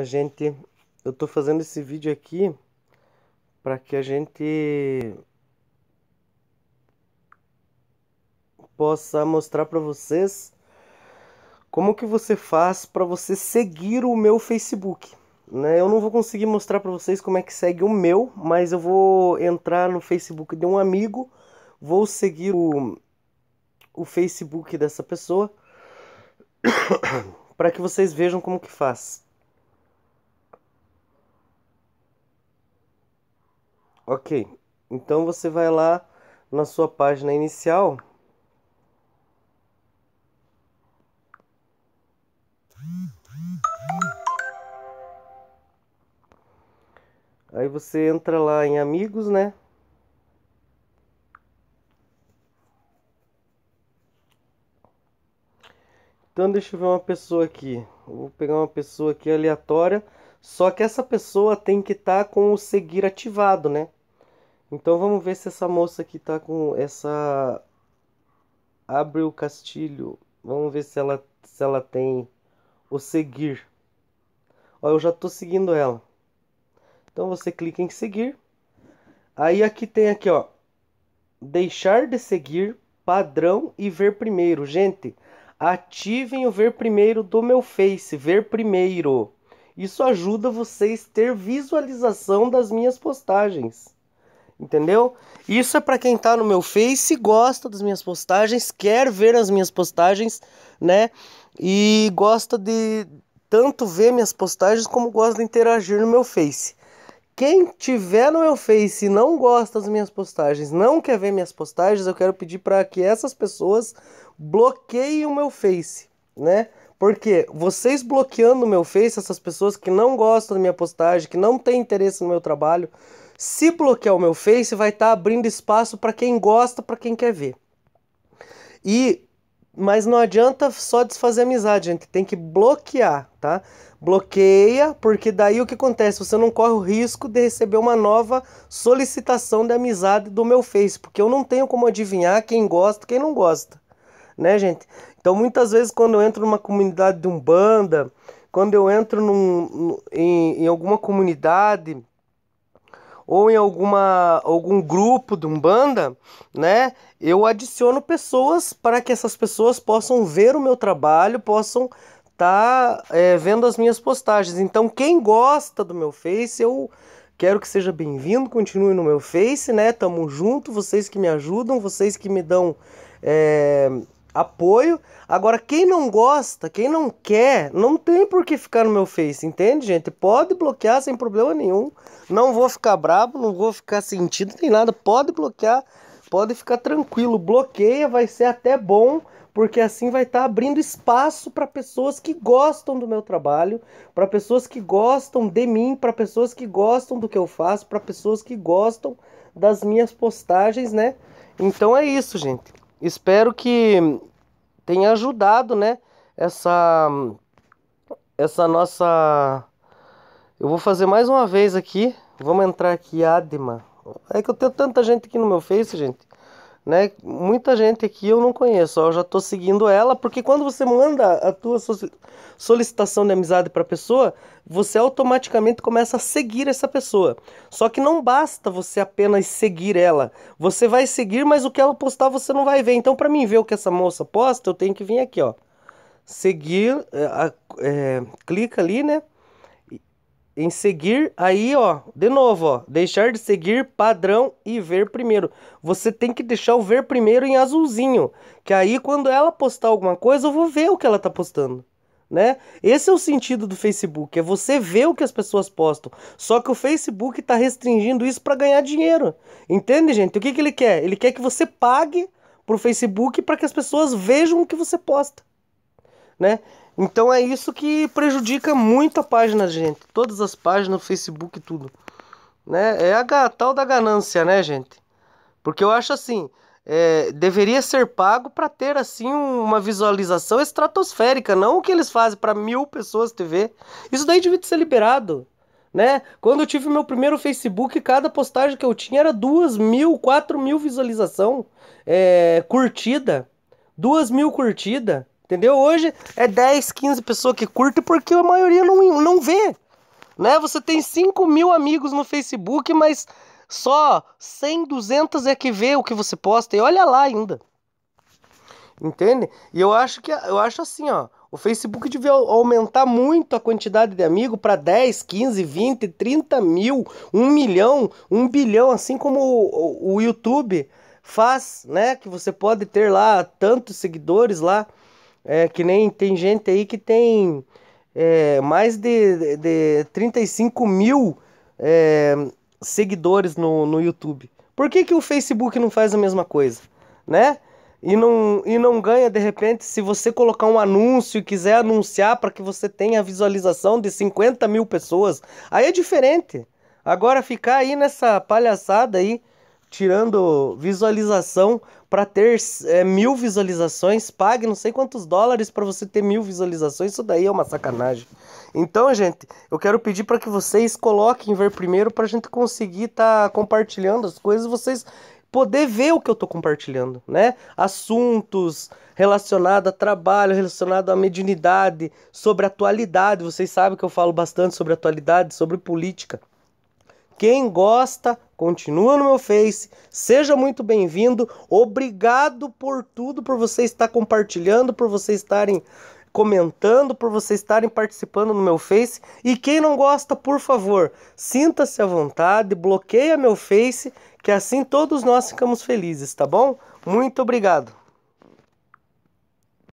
a gente eu tô fazendo esse vídeo aqui para que a gente possa mostrar para vocês como que você faz para você seguir o meu Facebook, né? Eu não vou conseguir mostrar para vocês como é que segue o meu, mas eu vou entrar no Facebook de um amigo, vou seguir o o Facebook dessa pessoa para que vocês vejam como que faz. Ok, então você vai lá na sua página inicial. Aí você entra lá em amigos, né? Então deixa eu ver uma pessoa aqui. vou pegar uma pessoa aqui aleatória. Só que essa pessoa tem que estar tá com o seguir ativado, né? Então vamos ver se essa moça aqui tá com essa o Castilho. Vamos ver se ela se ela tem o seguir. Ó, eu já tô seguindo ela. Então você clica em seguir. Aí aqui tem aqui, ó, deixar de seguir, padrão e ver primeiro. Gente, ativem o ver primeiro do meu Face, ver primeiro. Isso ajuda vocês ter visualização das minhas postagens. Entendeu? Isso é para quem tá no meu Face, gosta das minhas postagens, quer ver as minhas postagens, né? E gosta de tanto ver minhas postagens como gosta de interagir no meu Face. Quem tiver no meu Face e não gosta das minhas postagens, não quer ver minhas postagens, eu quero pedir para que essas pessoas bloqueiem o meu Face, né? Porque vocês bloqueando o meu Face, essas pessoas que não gostam da minha postagem, que não têm interesse no meu trabalho, se bloquear o meu Face, vai estar tá abrindo espaço para quem gosta, para quem quer ver. E mas não adianta só desfazer amizade, gente. Tem que bloquear, tá? Bloqueia, porque daí o que acontece? Você não corre o risco de receber uma nova solicitação de amizade do meu Face, porque eu não tenho como adivinhar quem gosta, quem não gosta, né, gente? Então, muitas vezes quando eu entro numa comunidade de umbanda, quando eu entro num, em, em alguma comunidade ou em alguma algum grupo de umbanda, né? Eu adiciono pessoas para que essas pessoas possam ver o meu trabalho, possam tá é, vendo as minhas postagens. Então, quem gosta do meu Face, eu quero que seja bem-vindo, continue no meu Face, né? Tamo junto, vocês que me ajudam, vocês que me dão é, apoio. Agora, quem não gosta, quem não quer, não tem por que ficar no meu Face, entende, gente? Pode bloquear sem problema nenhum. Não vou ficar bravo, não vou ficar sentido, nem nada. Pode bloquear, pode ficar tranquilo. Bloqueia, vai ser até bom, porque assim vai estar tá abrindo espaço para pessoas que gostam do meu trabalho, para pessoas que gostam de mim, para pessoas que gostam do que eu faço, para pessoas que gostam das minhas postagens, né? Então é isso, gente espero que tenha ajudado, né? Essa essa nossa eu vou fazer mais uma vez aqui. Vamos entrar aqui, Adma. É que eu tenho tanta gente aqui no meu Face, gente né? Muita gente aqui eu não conheço, eu já estou seguindo ela, porque quando você manda a tua solicitação de amizade para a pessoa, você automaticamente começa a seguir essa pessoa. Só que não basta você apenas seguir ela. Você vai seguir, mas o que ela postar você não vai ver. Então, para mim ver o que essa moça posta, eu tenho que vir aqui, ó. Seguir, é, é, clica ali, né? em seguir, aí ó, de novo, ó, deixar de seguir padrão e ver primeiro. Você tem que deixar o ver primeiro em azulzinho, que aí quando ela postar alguma coisa, eu vou ver o que ela tá postando, né? Esse é o sentido do Facebook, é você ver o que as pessoas postam. Só que o Facebook tá restringindo isso para ganhar dinheiro. Entende, gente? O que que ele quer? Ele quer que você pague pro Facebook para que as pessoas vejam o que você posta, né? Então é isso que prejudica muito a página, gente. Todas as páginas, Facebook, e tudo. Né? É a, tal da ganância, né, gente? Porque eu acho assim, é, deveria ser pago para ter assim uma visualização estratosférica, não o que eles fazem para mil pessoas ver Isso daí devia ser liberado. Né? Quando eu tive meu primeiro Facebook, cada postagem que eu tinha era duas mil, quatro mil visualização, é, curtida, duas mil curtida. Entendeu? Hoje é 10, 15 pessoas que curtem porque a maioria não, não vê. Né? Você tem 5 mil amigos no Facebook, mas só 100, 200 é que vê o que você posta. E olha lá ainda. Entende? E eu acho que eu acho assim, ó. O Facebook devia aumentar muito a quantidade de amigos para 10, 15, 20, 30 mil, 1 milhão, 1 bilhão, assim como o, o, o YouTube faz, né? Que você pode ter lá tantos seguidores lá. É que nem tem gente aí que tem é, mais de, de 35 mil é, seguidores no, no YouTube. Por que, que o Facebook não faz a mesma coisa? Né? E não, e não ganha, de repente, se você colocar um anúncio e quiser anunciar para que você tenha visualização de 50 mil pessoas, aí é diferente. Agora ficar aí nessa palhaçada aí tirando visualização para ter é, mil visualizações, pague não sei quantos dólares para você ter mil visualizações, isso daí é uma sacanagem. Então, gente, eu quero pedir para que vocês coloquem ver primeiro para a gente conseguir estar tá compartilhando as coisas, vocês poder ver o que eu estou compartilhando, né? Assuntos relacionados a trabalho, relacionado à mediunidade, sobre atualidade. Vocês sabem que eu falo bastante sobre atualidade, sobre política. Quem gosta continua no meu Face, seja muito bem-vindo, obrigado por tudo, por você estar compartilhando, por vocês estarem comentando, por vocês estarem participando no meu Face. E quem não gosta, por favor, sinta-se à vontade, bloqueia meu Face, que assim todos nós ficamos felizes, tá bom? Muito obrigado.